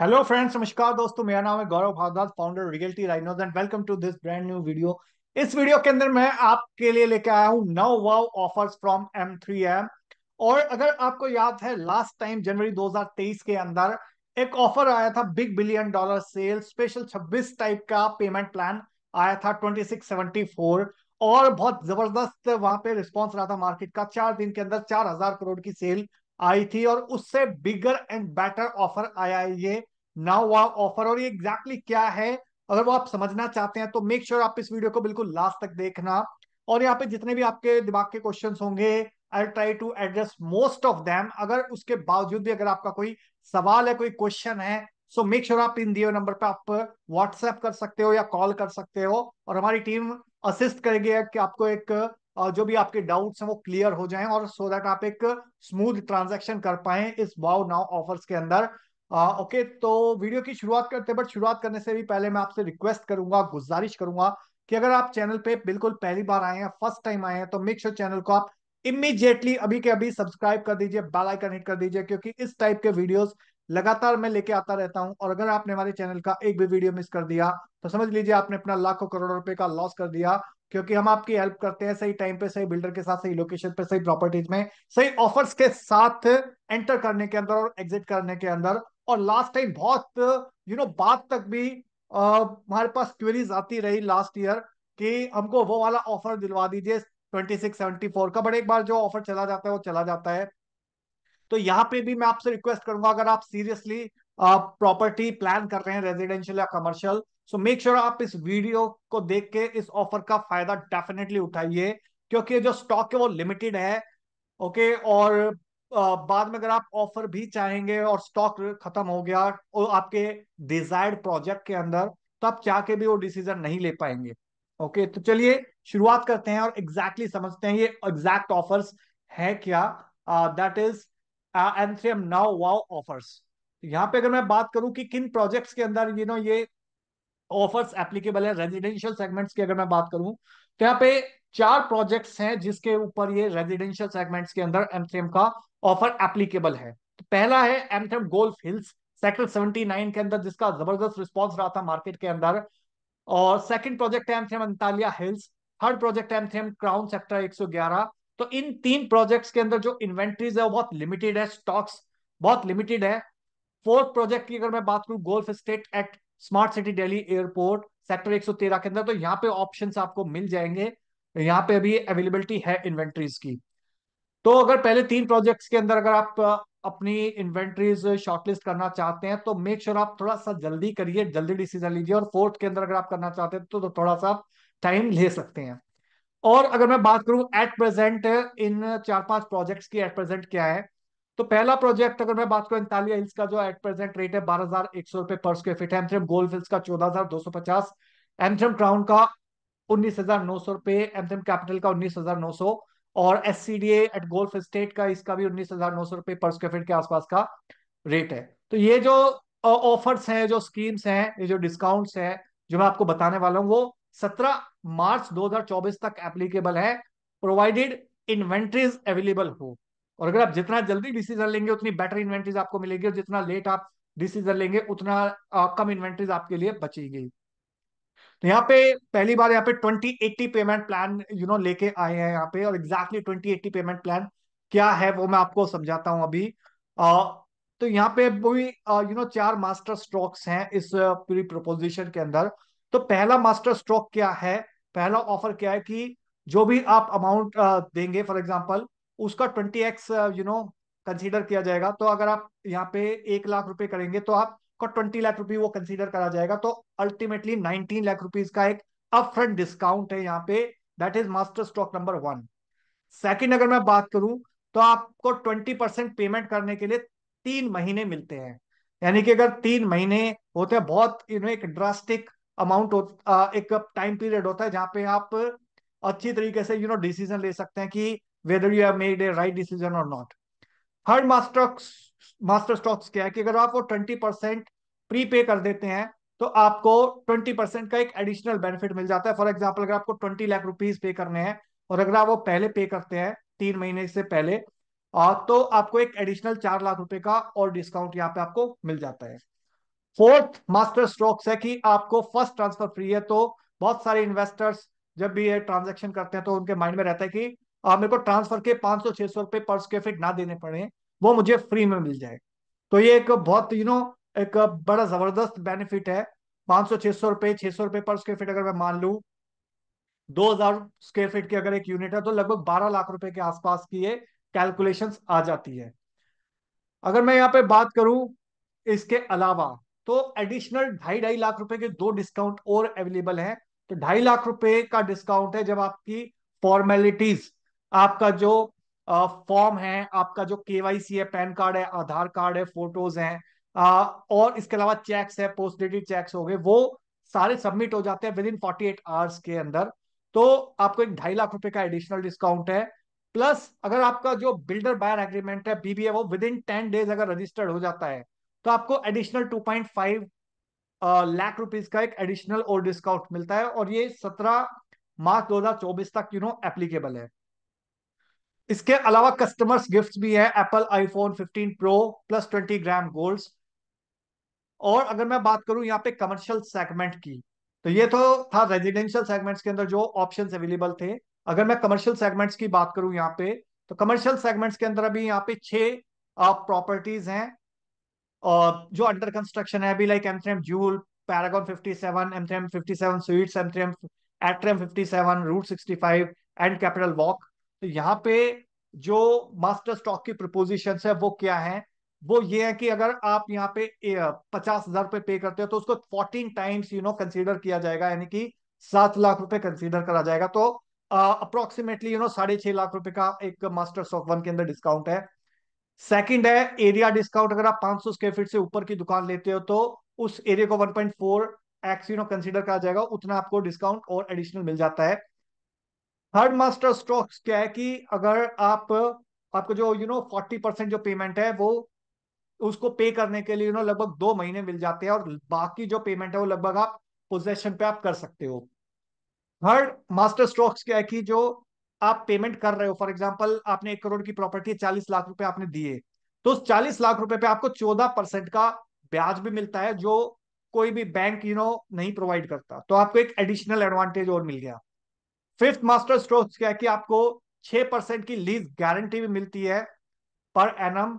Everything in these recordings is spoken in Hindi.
हेलो फ्रेंड्स नमस्कार दोस्तों मेरा नाम है Gaurav Bhardwaj founder realty rhinos and welcome to this brand new video इस वीडियो के अंदर मैं आपके लिए लेके आया हूँ नौ wow offers from M three M और अगर आपको याद है लास्ट टाइम जनवरी 2023 के अंदर एक ऑफर आया था big billion dollar sale special 26 type का पेमेंट प्लान आया था 2674 और बहुत जबरदस्त वहां पे रिस्पॉन्स रहा था मार्केट का चार दिन के अंदर चार हजार करोड़ की सेल आई थी और उससे बिगर एंड बेटर ऑफर आया है ये नाउ वाओ ऑफर और ये एग्जैक्टली exactly क्या है अगर वो आप समझना चाहते हैं तो मेक श्योर sure आप इस वीडियो को बिल्कुल लास्ट तक देखना और यहाँ पे जितने भी आपके दिमाग के क्वेश्चन होंगे I try to address most of them अगर उसके बावजूद भी अगर आपका कोई सवाल है कोई क्वेश्चन है सो मेक श्योर आप इन दिए नंबर पे आप व्हाट्सएप कर सकते हो या कॉल कर सकते हो और हमारी टीम असिस्ट करेगी कि आपको एक जो भी आपके डाउट्स हैं वो क्लियर हो जाएं और सो so दैट आप एक स्मूथ ट्रांजेक्शन कर पाए इस वाओ नाउ ऑफर्स के अंदर आ, ओके तो वीडियो की शुरुआत करते हैं बट शुरुआत करने से भी पहले मैं आपसे रिक्वेस्ट करूंगा गुजारिश करूंगा कि अगर आप चैनल पे बिल्कुल पहली बार आए हैं फर्स्ट टाइम आए हैं तो मेक श्योर चैनल को आप इमीजिएटली अभी के अभी सब्सक्राइब कर दीजिए बेल आइकन हिट कर दीजिए क्योंकि इस टाइप के वीडियोस लगातार मैं लेके आता रहता हूं और अगर आपने हमारे चैनल का एक भी वीडियो मिस कर दिया तो समझ लीजिए आपने अपना लाखों करोड़ रुपए का लॉस कर दिया क्योंकि हम आपकी हेल्प करते हैं सही टाइम पे सही बिल्डर के साथ सही लोकेशन पे सही प्रॉपर्टीज में सही ऑफर्स के साथ एंटर करने के अंदर और एग्जिट करने के अंदर और लास्ट टाइम बहुत यू नो know, बात तक भी हमारे पास क्वेरीज आती रही लास्ट ईयर कि हमको वो वाला ऑफर दिलवा दीजिए ट्वेंटी सिक्स सेवेंटी फोर का बट एक बार जो ऑफर चला जाता है वो चला जाता है तो यहाँ पे भी मैं आपसे रिक्वेस्ट करूंगा अगर आप सीरियसली प्रॉपर्टी प्लान कर रहे हैं रेजिडेंशियल या कमर्शियल सो मेक श्योर आप इस वीडियो को देख के इस ऑफर का फायदा डेफिनेटली उठाइए क्योंकि जो स्टॉक है वो लिमिटेड है ओके okay? और बाद में अगर आप ऑफर भी चाहेंगे और स्टॉक खत्म हो गया और आपके डिजायर्ड प्रोजेक्ट के अंदर तो आप चाह के भी वो डिसीजन नहीं ले पाएंगे ओके तो चलिए शुरुआत करते हैं और एग्जैक्टली exactly समझते हैं ये एग्जैक्ट ऑफर्स है क्या that is Anthurium now wow offers यहाँ पे अगर मैं बात करूं कि किन प्रोजेक्ट्स के अंदर यू नो ये ऑफर्स एप्लीकेबल है रेजिडेंशियल सेगमेंट्स की अगर मैं बात करूं तो यहाँ पे चार प्रोजेक्ट्स हैं जिसके ऊपर ये रेजिडेंशियल सेगमेंट्स के अंदर एमथेम का ऑफर एप्लीकेबल है तो पहला है एमथेम गोल्फ हिल्स सेक्टर 79 के अंदर जिसका जबरदस्त रिस्पॉन्स रहा था मार्केट के अंदर और सेकंड प्रोजेक्ट है एमथेम अंतालिया हिल्स थर्ड प्रोजेक्ट है एमथेम क्राउन सेक्टर एक तो इन तीन प्रोजेक्ट्स के अंदर जो इन्वेंट्रीज है वो बहुत लिमिटेड है स्टॉक्स बहुत लिमिटेड है फोर्थ प्रोजेक्ट की अगर मैं बात करूँ गोल्फ स्टेट एक्ट smart city Delhi airport sector 113 के अंदर तो यहाँ पे ऑप्शंस आपको मिल जाएंगे यहाँ पे अभी अवेलेबिलिटी है इन्वेंट्रीज की तो अगर पहले तीन प्रोजेक्ट्स के अंदर अगर आप अपनी इन्वेंट्रीज शॉर्टलिस्ट करना चाहते हैं तो मेक श्योर sure आप थोड़ा सा जल्दी करिए जल्दी डिसीजन लीजिए और फोर्थ के अंदर अगर आप करना चाहते हैं तो, तो थोड़ा सा टाइम ले सकते हैं और अगर मैं बात करूं एट प्रेजेंट इन चार पांच प्रोजेक्ट्स की एट प्रेजेंट क्या है तो पहला प्रोजेक्ट अगर मैं बात करूं इंतालिया हिल्स का जो एट प्रेजेंट रेट है बारह हजार एक सौ रुपए पर स्क्वेयर फीट है एमथ्रम गोल्ड हिल्स का चौदह हजार दो सौ पचास एमथ्रम क्राउन का उन्नीस हजार नौ सौ रुपए एमथम कैपिटल का उन्नीस हजार नौ सौ और S C D eight golf estate का इसका भी उन्नीस हजार नौ सौ रुपए पर स्क्वायर फीट के आसपास का रेट है तो ये जो ऑफर्स हैं जो स्कीम्स हैं ये जो डिस्काउंट्स हैं जो मैं आपको बताने वाला हूँ वो सत्रह मार्च दो हजार चौबीस तक एप्लीकेबल है प्रोवाइडेड इन्वेंट्रीज अवेलेबल हो और अगर आप जितना जल्दी डिसीजन लेंगे उतनी बेटर इन्वेंट्रीज आपको मिलेगी और जितना लेट आप डिसीजन लेंगे उतना आ, कम इन्वेंट्रीज आपके लिए बचेगी तो यहाँ पे पहली बार यहाँ पे twenty eighty payment plan you know लेके आए हैं यहाँ पे और exactly twenty eighty payment plan क्या है वो मैं आपको समझाता हूँ अभी आ, तो यहाँ पे भी यू नो चार मास्टर स्ट्रोक्स हैं इस पूरी प्रोपोजिशन के अंदर तो पहला मास्टर स्ट्रोक क्या है पहला ऑफर क्या है कि जो भी आप अमाउंट देंगे फॉर एग्जाम्पल उसका twenty X you know consider किया जाएगा तो अगर आप यहाँ पे एक लाख रुपए करेंगे तो आप को ट्वेंटी लाख रुपीज वो कंसिडर करा जाएगा तो अल्टीमेटली नाइनटीन लाख रुपीज का एक अपफ्रंट डिस्काउंट है यहाँ पे that is master stock number one second अगर मैं बात करूं तो आपको ट्वेंटी परसेंट पेमेंट करने के लिए तीन महीने मिलते हैं यानी कि अगर तीन महीने होते हैं बहुत यू नो एक ड्रास्टिक अमाउंट एक टाइम पीरियड होता है जहां पे आप अच्छी तरीके से यू नो डिसीजन ले सकते हैं कि whether you have made a right decision और not third master master stocks क्या है कि अगर आप वो ट्वेंटी परसेंट प्री पे कर देते हैं तो आपको ट्वेंटी परसेंट का एक एडिशनल बेनिफिट मिल जाता है फॉर एग्जाम्पल अगर आपको ट्वेंटी लाख रुपीज पे करने हैं और अगर आप वो पहले पे करते हैं तीन महीने से पहले और तो आपको एक एडिशनल चार लाख रुपए का और डिस्काउंट यहाँ पे आपको मिल जाता है फोर्थ मास्टर स्ट्रोक्स है कि आपको फर्स्ट ट्रांसफर फ्री है तो बहुत सारे इन्वेस्टर्स जब भी ये ट्रांजेक्शन करते हैं तो उनके माइंड में रहता है कि आ, मेरे को ट्रांसफर के 500 सौ छह सौ रुपए पर स्क्वेयर फीट ना देने पड़े वो मुझे फ्री में मिल जाए तो ये एक बहुत यू नो एक बड़ा जबरदस्त बेनिफिट है पांच सौ छह सौ रुपए छह सौ रुपए पर स्क्वायर फीट अगर मैं मान लू दो हजार स्क्वायर फीट की अगर एक यूनिट है तो लगभग बारह लाख रुपए के आसपास की ये कैलकुलेशंस आ जाती है अगर मैं यहाँ पे बात करूं इसके अलावा तो एडिशनल ढाई ढाई लाख रुपए के दो डिस्काउंट और अवेलेबल है तो ढाई लाख रुपए का डिस्काउंट है जब आपकी फॉर्मेलिटीज आपका जो फॉर्म है आपका जो केवाईसी है पैन कार्ड है आधार कार्ड है फोटोज हैं और इसके अलावा चेक्स है पोस्ट डेटेड चेक्स हो गए वो सारे सबमिट हो जाते हैं within forty eight hours के अंदर तो आपको एक ढाई लाख रुपए का एडिशनल डिस्काउंट है प्लस अगर आपका जो बिल्डर बायर एग्रीमेंट है बीबीए वो विद इन टेन डेज अगर रजिस्टर्ड हो जाता है तो आपको additional two point five lakh rupees का एक एडिशनल और डिस्काउंट मिलता है और ये सत्रह मार्च चौबीस तक यू नो एप्लीकेबल है इसके अलावा कस्टमर्स गिफ्ट्स भी है Apple iPhone 15 pro plus 20 gram gold और अगर मैं बात करूं यहाँ पे कमर्शियल सेगमेंट की तो ये तो था रेजिडेंशियल सेगमेंट्स के अंदर जो ऑप्शन अवेलेबल थे अगर मैं कमर्शियल सेगमेंट्स की बात करूं यहाँ पे तो कमर्शियल सेगमेंट्स के अंदर अभी यहाँ पे छह प्रॉपर्टीज हैं और जो अंडर कंस्ट्रक्शन है अभी लाइक एमथ्रेम जूल पैरागॉन 57 एमथ्रेम 57 स्वीट्स एमथ्रेम एट्रेम seven route 65 and capital walk तो यहाँ पे जो मास्टर स्टॉक की प्रपोजिशन है वो क्या है वो ये है कि अगर आप यहाँ पे पचास हजार रुपए पे करते हो तो उसको fourteen times you know consider किया जाएगा यानी कि सात लाख रुपए कंसीडर करा जाएगा तो अप्रोक्सीमेटली यू नो साढ़े छह लाख रुपए का एक मास्टर स्टॉक वन के अंदर डिस्काउंट है सेकंड है एरिया डिस्काउंट अगर आप पांच सौ स्क्वेयर फीट से ऊपर की दुकान लेते हो तो उस एरिया को one point four X you know consider करा जाएगा उतना आपको डिस्काउंट और एडिशनल मिल जाता है थर्ड मास्टर स्ट्रोक्स क्या है कि अगर आप आपको जो यू नो फोर्टी परसेंट जो पेमेंट है वो उसको पे करने के लिए यू नो लगभग दो महीने मिल जाते हैं और बाकी जो पेमेंट है वो लगभग आप पोजेशन पे आप कर सकते हो थर्ड मास्टर स्ट्रोक्स क्या है कि जो आप पेमेंट कर रहे हो फॉर एग्जाम्पल आपने एक करोड़ की प्रॉपर्टी चालीस लाख रुपए आपने दिए तो उस चालीस लाख रुपए पे आपको चौदह परसेंट का ब्याज भी मिलता है जो कोई भी बैंक यू नो नहीं प्रोवाइड करता तो आपको एक एडिशनल एडवांटेज और मिल गया फिफ्थ मास्टर स्ट्रोक्स क्या है कि आपको छह परसेंट की लीज गारंटी भी मिलती है पर N M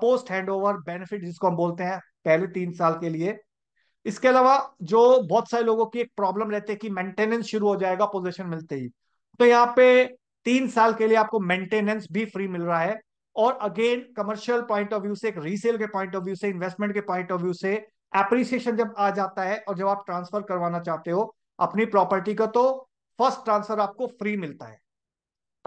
post hand over benefit जिसको हम बोलते हैं पहले तीन साल के लिए इसके अलावा जो बहुत सारे लोगों की एक प्रॉब्लम रहती है कि मेंटेनेंस शुरू हो जाएगा पोजीशन मिलते ही तो यहाँ पे तीन साल के लिए आपको मेंटेनेंस भी फ्री मिल रहा है और again commercial point of view से एक रीसेल के पॉइंट ऑफ व्यू से इन्वेस्टमेंट के पॉइंट ऑफ व्यू से एप्रिसिएशन जब आ जाता है और जब आप ट्रांसफर करवाना चाहते हो अपनी प्रॉपर्टी का तो फर्स्ट ट्रांसफर आपको फ्री मिलता है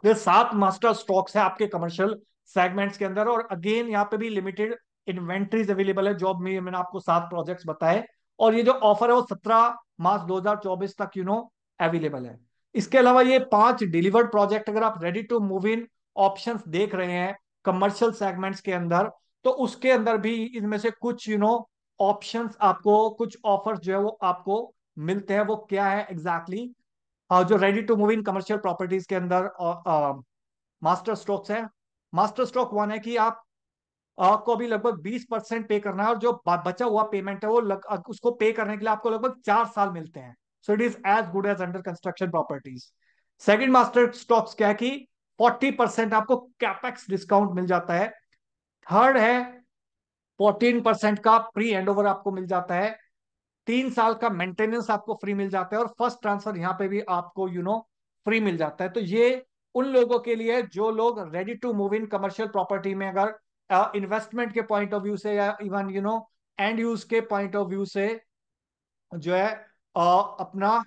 ये सात मास्टर स्टॉक्स है आपके कमर्शियल सेगमेंट्स के अंदर और अगेन यहाँ पे भी लिमिटेड इन्वेंट्रीज अवेलेबल है जॉब में मैंने आपको सात प्रोजेक्ट्स बताए और ये जो ऑफर है वो सत्रह मार्च 2024 तक यू नो अवेलेबल है इसके अलावा ये पांच डिलीवर्ड प्रोजेक्ट अगर आप ready to move in option देख रहे हैं कमर्शियल सेगमेंट्स के अंदर तो उसके अंदर भी इनमें से कुछ यू नो ऑप्शन आपको कुछ ऑफर्स जो है वो आपको मिलते हैं वो क्या है एग्जैक्टली exactly, हाँ, जो ready to move in commercial properties के अंदर मास्टर स्ट्रोक्स है मास्टर स्ट्रोक वन है कि आप आपको अभी लगभग 20 परसेंट पे करना है और जो बचा हुआ पेमेंट है वो लग, उसको पे करने के लिए आपको लगभग चार साल मिलते हैं so it is as good as under construction properties second master stocks क्या है कि 40 परसेंट आपको कैपेक्स डिस्काउंट मिल जाता है थर्ड है 14 परसेंट का प्री हैंड ओवर आपको मिल जाता है तीन साल का मेंटेनेंस आपको फ्री मिल जाता है और फर्स्ट ट्रांसफर यहाँ पे भी आपको you you know know, free मिल जाता है तो ये उन लोगों के लिए जो लोग ready to move in commercial property में अगर इन्वेस्टमेंट uh, के पॉइंट ऑफ व्यू से या even you know end use के पॉइंट ऑफ व्यू से जो है uh, अपना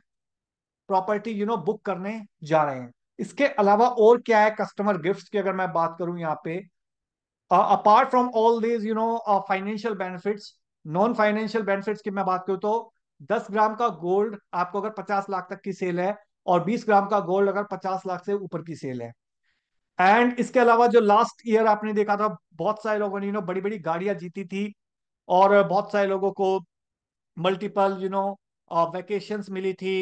प्रॉपर्टी यू नो बुक करने जा रहे हैं इसके अलावा और क्या है कस्टमर गिफ्ट्स की अगर मैं बात करूं यहाँ पे apart from all these you know financial benefits non financial benefits की मैं बात करूं तो 10 ग्राम का गोल्ड आपको अगर 50 लाख तक की सेल है और 20 ग्राम का गोल्ड अगर 50 लाख से ऊपर की सेल है एंड इसके अलावा जो लास्ट ईयर आपने देखा था बहुत सारे लोगों ने यू नो बड़ी बड़ी गाड़ियां जीती थी और बहुत सारे लोगों को मल्टीपल यू नो वेकेशन मिली थी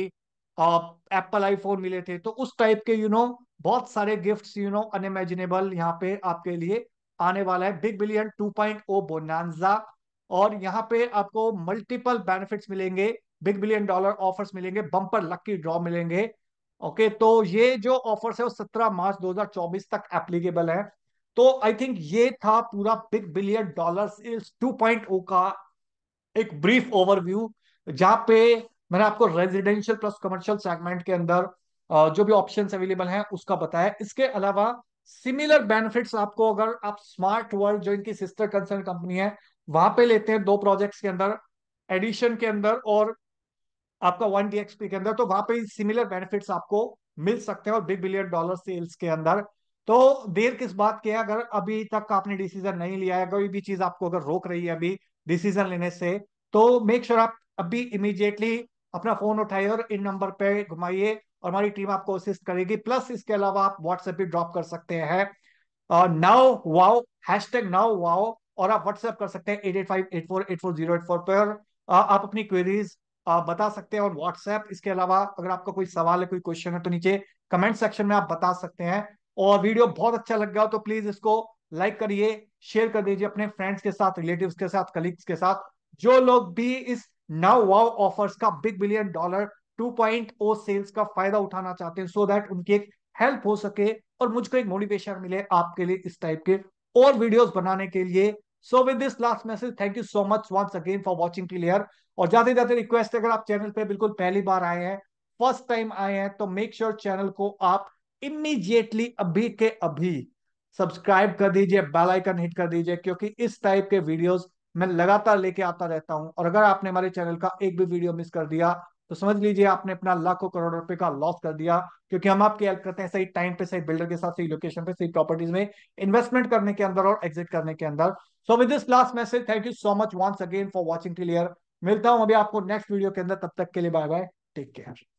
एप्पल आईफोन मिले थे तो उस टाइप के यू you नो know, बहुत सारे गिफ्ट्स यू नो अनइमेजिनेबल यहाँ पे आपके लिए आने वाला है big billion two point O bonanza और यहाँ पे आपको मल्टीपल बेनिफिट्स मिलेंगे बिग बिलियन डॉलर ऑफर्स मिलेंगे बम्पर लकी ड्रॉ मिलेंगे ओके तो ये जो ऑफर्स है वो 17 मार्च 2024 तक एप्लीकेबल है तो आई थिंक ये था पूरा बिग बिलियन डॉलर्स पॉइंट 2.0 का एक ब्रीफ ओवरव्यू जहां पे मैंने आपको रेजिडेंशियल प्लस कमर्शियल सेगमेंट के अंदर जो भी ऑप्शन अवेलेबल हैं उसका बताया इसके अलावा सिमिलर बेनिफिट्स आपको अगर आप स्मार्ट वर्ल्ड जो इनकी सिस्टर कंसर्न कंपनी है वहां पे लेते हैं दो प्रोजेक्ट्स के अंदर एडिशन के अंदर और आपका वन डीएक्सपी के अंदर तो वहां पे सिमिलर बेनिफिट्स आपको मिल सकते हैं और बिग बिलियन डॉलर सेल्स के अंदर तो देर किस बात की है अगर अभी तक आपने डिसीजन नहीं लिया है कोई भी चीज आपको अगर रोक रही है अभी डिसीजन लेने से तो मेक श्योर sure आप अभी इमीडिएटली अपना फोन उठाइए और इन नंबर पे घुमाइए और हमारी टीम आपको असिस्ट करेगी प्लस इसके अलावा आप व्हाट्सएप भी ड्रॉप कर सकते हैं now wow hashtag now wow और आप व्हाट्सएप कर सकते हैं एट एट पर आप अपनी क्वेरीज बता सकते हैं और व्हाट्सएप इसके अलावा अगर आपका कोई सवाल है कोई क्वेश्चन है तो नीचे कमेंट सेक्शन में आप बता सकते हैं और वीडियो बहुत अच्छा लग गया तो प्लीज इसको लाइक करिए शेयर कर दीजिए अपने फ्रेंड्स के साथ रिलेटिव्स के साथ कलीग्स के साथ जो लोग भी इस नाउ वाव ऑफर्स का बिग बिलियन डॉलर 2.0 सेल्स का फायदा उठाना चाहते हैं सो so दैट उनकी एक हेल्प हो सके और मुझको एक मोटिवेशन मिले आपके लिए इस टाइप के और वीडियोस बनाने के लिए so with this last message thank you so much once again for watching clear और जाते जाते रिक्वेस्ट अगर आप चैनल पे बिल्कुल पहली बार आए हैं फर्स्ट टाइम आए हैं तो मेक श्योर sure चैनल को आप इमीजिएटली अभी के अभी सब्सक्राइब कर दीजिए बेल आइकन हिट कर दीजिए क्योंकि इस टाइप के वीडियोस मैं लगातार लेके आता रहता हूं और अगर आपने हमारे चैनल का एक भी वीडियो मिस कर दिया तो समझ लीजिए आपने अपना लाखों करोड़ रुपए का लॉस कर दिया क्योंकि हम आपकी हेल्प करते हैं सही टाइम पे सही बिल्डर के साथ सही लोकेशन पे सही प्रॉपर्टीज में इन्वेस्टमेंट करने के अंदर और एग्जिट करने के अंदर so with this last message thank you so much once again for watching clear मिलता हूं अभी आपको नेक्स्ट वीडियो के अंदर तब तक के लिए बाय बाय टेक केयर